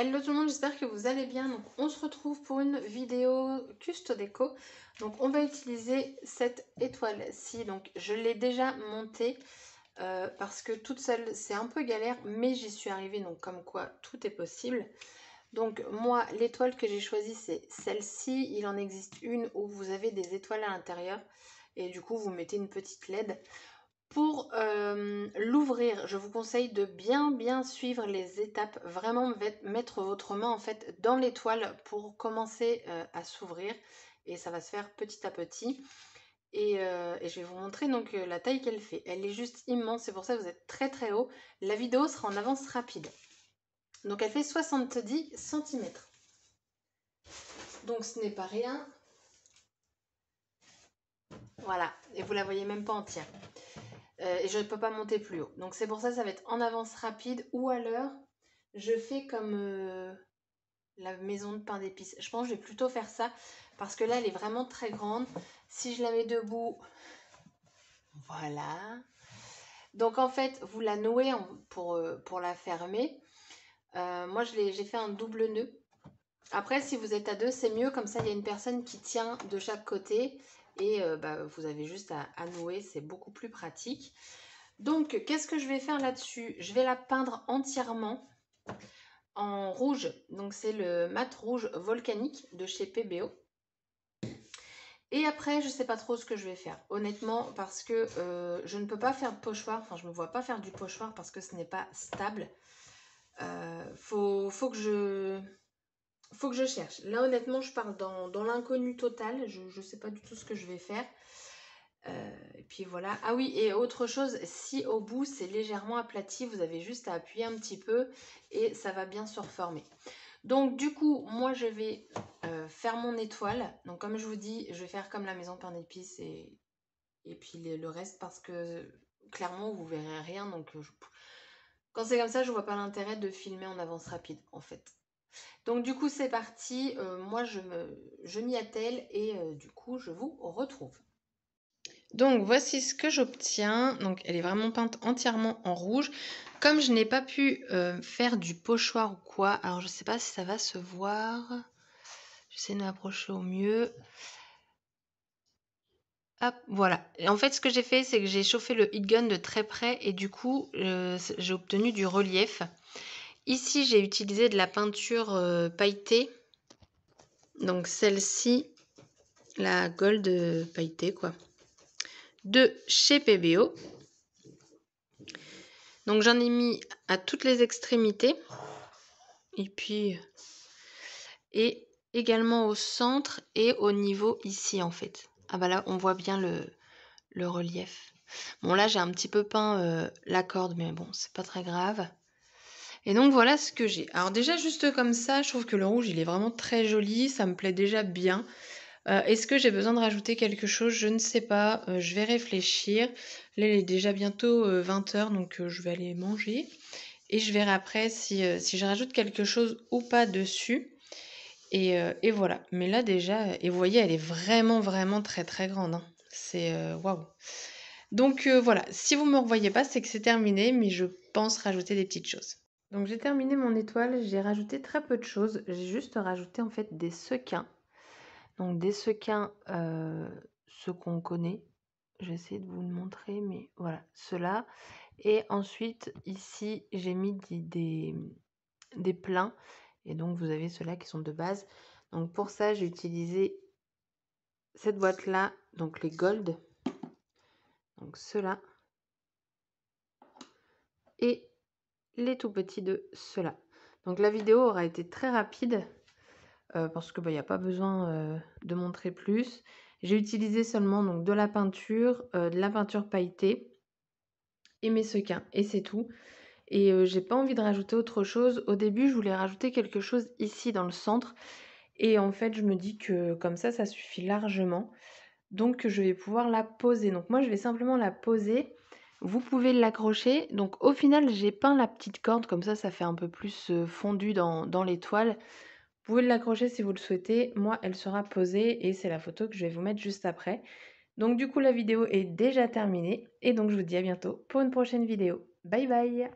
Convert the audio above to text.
Hello tout le monde, j'espère que vous allez bien. Donc on se retrouve pour une vidéo custo déco. Donc on va utiliser cette étoile-ci. Donc je l'ai déjà montée euh, parce que toute seule c'est un peu galère mais j'y suis arrivée donc comme quoi tout est possible. Donc moi l'étoile que j'ai choisie c'est celle-ci. Il en existe une où vous avez des étoiles à l'intérieur et du coup vous mettez une petite LED. Pour euh, l'ouvrir, je vous conseille de bien bien suivre les étapes, vraiment mettre votre main en fait dans l'étoile pour commencer euh, à s'ouvrir et ça va se faire petit à petit. Et, euh, je vais vous montrer donc la taille qu'elle fait. Elle est juste immense, c'est pour ça que vous êtes très très haut. La vidéo sera en avance rapide. Donc elle fait 70 cm. Donc ce n'est pas rien. Voilà, et vous la voyez même pas entière. Euh, et je ne peux pas monter plus haut. Donc c'est pour ça que ça va être en avance rapide ou à l'heure. Je fais comme euh, la maison de pain d'épices. Je pense que je vais plutôt faire ça parce que là elle est vraiment très grande. Si je la mets debout, voilà. Donc en fait vous la nouez euh, pour, la fermer. moi j'ai fait un double nœud. Après si vous êtes à deux c'est mieux comme ça il y a une personne qui tient de chaque côté et euh, bah, vous avez juste à, nouer, c'est beaucoup plus pratique. Donc qu'est-ce que je vais faire là-dessus Je vais la peindre entièrement en rouge, donc c'est le mat rouge volcanique de chez PBO. Et après, je ne sais pas trop ce que je vais faire, honnêtement, parce que euh, je ne peux pas faire de pochoir, enfin je ne me vois pas faire du pochoir parce que ce n'est pas stable. Il euh, faut que je faut que je cherche. Là, honnêtement, je parle dans, l'inconnu total. Je ne sais pas du tout ce que je vais faire. Euh, et puis voilà. Ah oui, et autre chose, si au bout c'est légèrement aplati, vous avez juste à appuyer un petit peu et ça va bien se reformer. Donc du coup, moi je vais euh, faire mon étoile. Donc comme je vous dis, je vais faire comme la maison pain d'épices et, et puis le reste parce que clairement vous verrez rien. Donc quand c'est comme ça, je vois pas l'intérêt de filmer en avance rapide en fait. Donc du coup c'est parti, euh, moi je, je m'y attelle et euh, du coup je vous retrouve. Donc voici ce que j'obtiens. Donc elle est vraiment peinte entièrement en rouge. Comme je n'ai pas pu euh, faire du pochoir ou quoi, alors je ne sais pas si ça va se voir. je essayer de m'approcher au mieux. Hop, voilà. en fait, ce que j'ai fait, c'est que j'ai chauffé le heat gun de très près et du coup, j'ai obtenu du relief. Ici, j'ai utilisé de la peinture euh, pailletée. Donc celle-ci, la gold euh, pailletée, quoi. De chez PBO. Donc j'en ai mis à toutes les extrémités. Et puis... Euh, et également au centre et au niveau ici, en fait. Ah bah là, on voit bien le, relief. Bon, là, j'ai un petit peu peint la corde, mais bon, c'est pas très grave. Et donc voilà ce que j'ai. Alors déjà juste comme ça, je trouve que le rouge il est vraiment très joli, ça me plaît déjà bien. Euh, est-ce que j'ai besoin de rajouter quelque chose Je ne sais pas, euh, je vais réfléchir. Là il est déjà bientôt 20h euh, donc je vais aller manger. Et je verrai après si, je rajoute quelque chose ou pas dessus. Et, voilà. Mais là déjà, et vous voyez, elle est vraiment vraiment très très grande. Hein. C'est waouh. Donc voilà, si vous ne me revoyez pas, c'est que c'est terminé, mais je pense rajouter des petites choses. Donc j'ai terminé mon étoile, j'ai rajouté très peu de choses, j'ai juste rajouté en fait des sequins. Donc des sequins, euh, ceux qu'on connaît, J'essaie de vous le montrer, mais voilà, ceux-là. Et ensuite ici j'ai mis des, des, des, pleins, et donc vous avez ceux-là qui sont de base. Donc pour ça j'ai utilisé cette boîte-là, donc les gold, donc ceux-là. Et les tout petits de cela. Donc la vidéo aura été très rapide euh, parce que bah, il n'y a pas besoin euh, de montrer plus. J'ai utilisé seulement donc, de la peinture, euh, de la peinture pailletée et mes sequins et c'est tout. Et j'ai pas envie de rajouter autre chose. Au début, je voulais rajouter quelque chose ici dans le centre. Et en fait, je me dis que comme ça, ça suffit largement. Donc, je vais pouvoir la poser. Donc, moi, je vais simplement la poser vous pouvez l'accrocher. Donc au final, j'ai peint la petite corde, comme ça, ça fait un peu plus euh, fondu dans, dans l'étoile. Vous pouvez l'accrocher si vous le souhaitez. Moi, elle sera posée et c'est la photo que je vais vous mettre juste après. Donc du coup, la vidéo est déjà terminée. Et donc, je vous dis à bientôt pour une prochaine vidéo. Bye bye